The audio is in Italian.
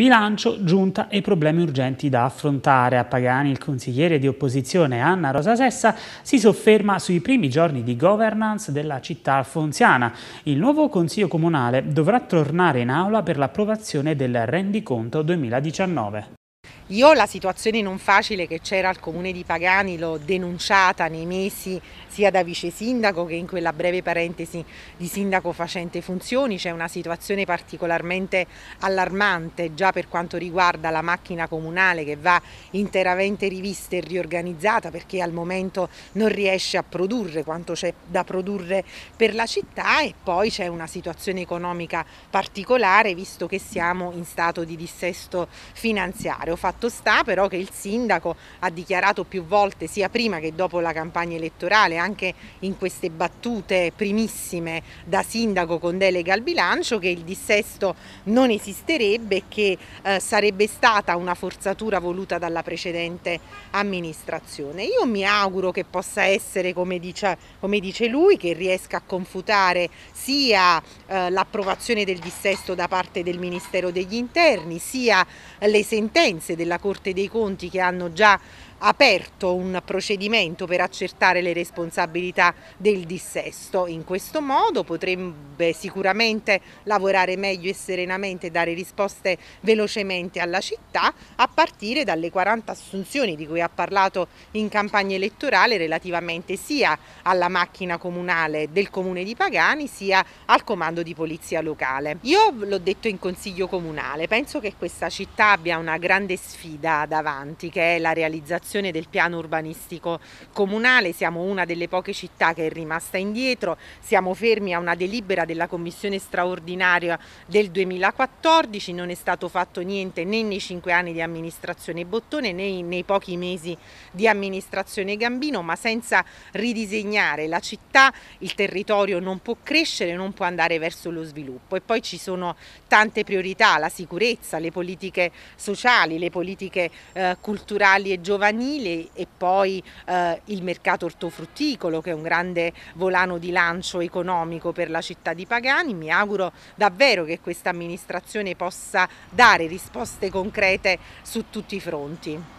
Bilancio, giunta e problemi urgenti da affrontare. A Pagani il consigliere di opposizione Anna Rosa Sessa si sofferma sui primi giorni di governance della città alfonsiana. Il nuovo consiglio comunale dovrà tornare in aula per l'approvazione del rendiconto 2019. Io la situazione non facile che c'era al comune di Pagani l'ho denunciata nei mesi sia da vice sindaco che in quella breve parentesi di sindaco facente funzioni, c'è una situazione particolarmente allarmante già per quanto riguarda la macchina comunale che va interamente rivista e riorganizzata perché al momento non riesce a produrre quanto c'è da produrre per la città e poi c'è una situazione economica particolare visto che siamo in stato di dissesto finanziario. Ho fatto Fatto sta però che il sindaco ha dichiarato più volte, sia prima che dopo la campagna elettorale, anche in queste battute primissime da sindaco con delega al bilancio, che il dissesto non esisterebbe e che eh, sarebbe stata una forzatura voluta dalla precedente amministrazione. Io mi auguro che possa essere, come dice, come dice lui, che riesca a confutare sia eh, l'approvazione del dissesto da parte del Ministero degli Interni, sia le sentenze della della Corte dei Conti che hanno già aperto un procedimento per accertare le responsabilità del dissesto. In questo modo potrebbe sicuramente lavorare meglio e serenamente e dare risposte velocemente alla città a partire dalle 40 assunzioni di cui ha parlato in campagna elettorale relativamente sia alla macchina comunale del comune di Pagani sia al comando di polizia locale. Io l'ho detto in consiglio comunale, penso che questa città abbia una grande sfida sfida davanti che è la realizzazione del piano urbanistico comunale, siamo una delle poche città che è rimasta indietro, siamo fermi a una delibera della Commissione straordinaria del 2014, non è stato fatto niente né nei cinque anni di amministrazione Bottone né nei pochi mesi di amministrazione Gambino, ma senza ridisegnare la città il territorio non può crescere, non può andare verso lo sviluppo e poi ci sono tante priorità, la sicurezza, le politiche sociali, le politiche politiche eh, culturali e giovanili e poi eh, il mercato ortofrutticolo che è un grande volano di lancio economico per la città di Pagani. Mi auguro davvero che questa amministrazione possa dare risposte concrete su tutti i fronti.